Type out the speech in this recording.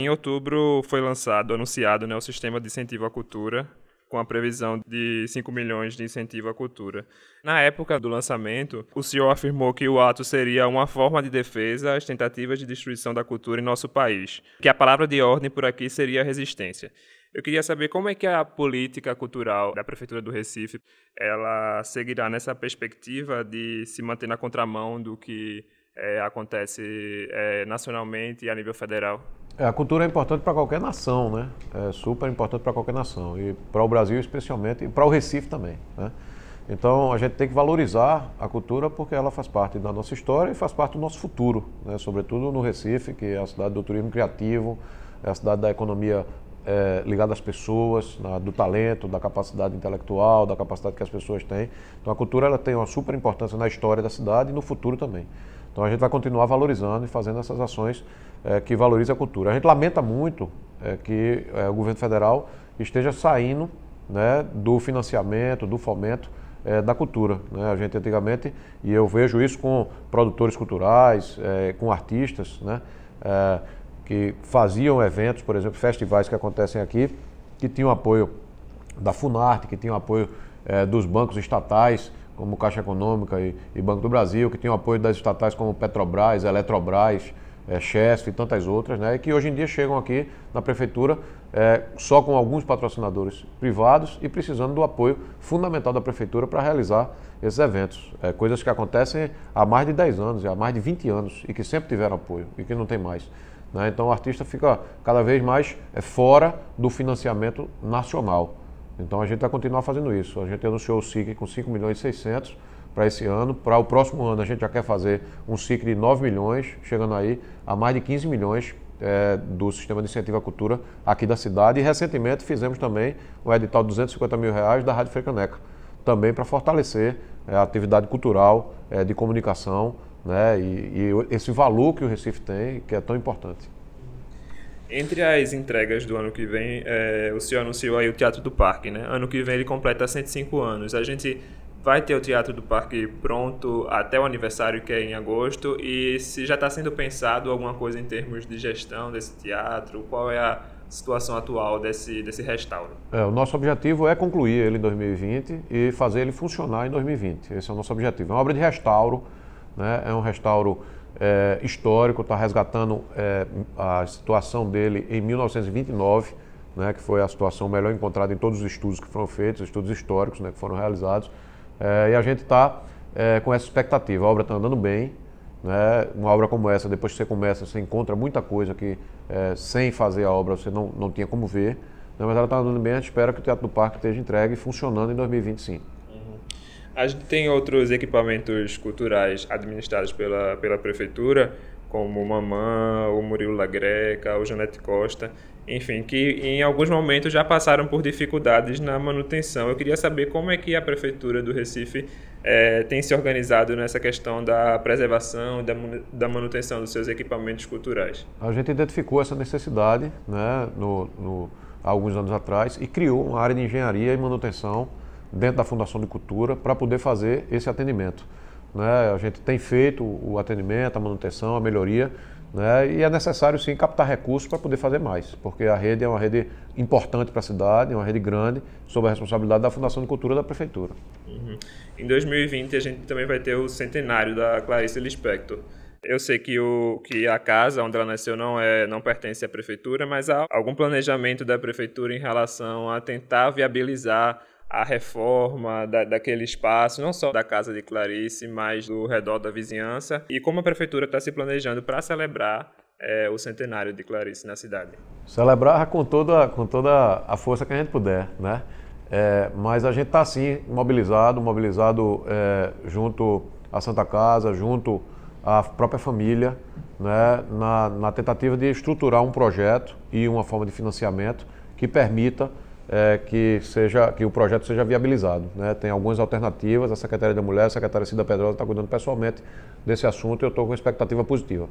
Em outubro foi lançado, anunciado, né, o sistema de incentivo à cultura, com a previsão de 5 milhões de incentivo à cultura. Na época do lançamento, o CEO afirmou que o ato seria uma forma de defesa às tentativas de destruição da cultura em nosso país, que a palavra de ordem por aqui seria resistência. Eu queria saber como é que a política cultural da prefeitura do Recife, ela seguirá nessa perspectiva de se manter na contramão do que é, acontece é, nacionalmente e a nível federal. É, a cultura é importante para qualquer nação, né? É super importante para qualquer nação. E para o Brasil, especialmente, e para o Recife também. Né? Então, a gente tem que valorizar a cultura porque ela faz parte da nossa história e faz parte do nosso futuro, né? sobretudo no Recife, que é a cidade do turismo criativo, é a cidade da economia é, às pessoas, na, do talento, da capacidade intelectual, da capacidade que as pessoas têm. Então a cultura ela tem uma super importância na história da cidade e no futuro também. Então a gente vai continuar valorizando e fazendo essas ações é, que valorizam a cultura. A gente lamenta muito é, que é, o governo federal esteja saindo né, do financiamento, do fomento é, da cultura. Né? A gente antigamente, e eu vejo isso com produtores culturais, é, com artistas, né? que faziam eventos, por exemplo, festivais que acontecem aqui, que tinham apoio da Funarte, que tinham apoio eh, dos bancos estatais, como Caixa Econômica e, e, Banco do Brasil, que tinham apoio das estatais como Petrobras, Eletrobras, é, Chesf e tantas outras, né, e que hoje em dia chegam aqui na prefeitura eh, só com alguns patrocinadores privados e precisando do apoio fundamental da prefeitura para realizar esses eventos. É, coisas que acontecem há mais de 10 anos, há mais de 20 anos e que sempre tiveram apoio e que não tem mais. Né? Então o artista fica cada vez mais é, fora do financiamento nacional. Então a gente vai continuar fazendo isso. A gente anunciou o SIC com 5 milhões e 600 para esse ano. Para o próximo ano a gente já quer fazer um SIC de 9 milhões, chegando aí a mais de 15 milhões é, do Sistema de Incentivo à Cultura aqui da cidade. E recentemente fizemos também o um edital de 250 mil reais da Rádio Frecaneca, também para fortalecer é, a atividade cultural, é, de comunicação né? E, e, esse valor que o Recife tem, que é tão importante. Entre as entregas do ano que vem, é, o senhor anunciou aí o Teatro do Parque, né? Ano que vem ele completa 105 anos. A gente vai ter o Teatro do Parque pronto até o aniversário que é em agosto e se já está sendo pensado alguma coisa em termos de gestão desse teatro, qual é a situação atual desse, desse restauro? É, o nosso objetivo é concluir ele em 2020 e fazer ele funcionar em 2020. Esse é o nosso objetivo. É uma obra de restauro né? É um restauro é, histórico, está resgatando é, a situação dele em 1929, né, que foi a situação melhor encontrada em todos os estudos que foram feitos, estudos históricos né, que foram realizados. É, e a gente está com essa expectativa. A obra está andando bem. Né? Uma obra como essa, depois que você começa, você encontra muita coisa que sem fazer a obra você não, não tinha como ver. Né? Mas ela está andando bem, a gente espera que o Teatro do Parque esteja entregue e funcionando em 2025. A gente tem outros equipamentos culturais administrados pela, pela prefeitura, como o Mamã, o Murilo La Greca, o Janete Costa, enfim, que em alguns momentos já passaram por dificuldades na manutenção. Eu queria saber como é que a Prefeitura do Recife é, tem se organizado nessa questão da preservação, da, da manutenção dos seus equipamentos culturais. A gente identificou essa necessidade né, no, no, há alguns anos atrás e criou uma área de engenharia e manutenção dentro da Fundação de Cultura para poder fazer esse atendimento. Né? A gente tem feito o atendimento, a manutenção, a melhoria, né? e é necessário sim captar recursos para poder fazer mais, porque a rede é uma rede importante para a cidade, é uma rede grande, sob a responsabilidade da Fundação de Cultura da Prefeitura. Uhum. Em 2020 a gente também vai ter o centenário da Clarice Lispector. Eu sei que, o, que a casa onde ela nasceu não, é, não pertence à prefeitura, mas há algum planejamento da prefeitura em relação a tentar viabilizar a reforma da, daquele espaço, não só da casa de Clarice, mas do redor da vizinhança, e como a prefeitura está se planejando para celebrar é, o centenário de Clarice na cidade. Celebrar com toda, com toda a força que a gente puder, né? É, mas a gente está sim mobilizado, mobilizado é, junto à Santa Casa, junto à própria família, né, na, na tentativa de estruturar um projeto e uma forma de financiamento que permita é, que, seja, que o projeto seja viabilizado. Né? Tem algumas alternativas, a Secretaria da Mulher, a Secretária Cida Pedrosa está cuidando pessoalmente desse assunto e eu estou com expectativa positiva.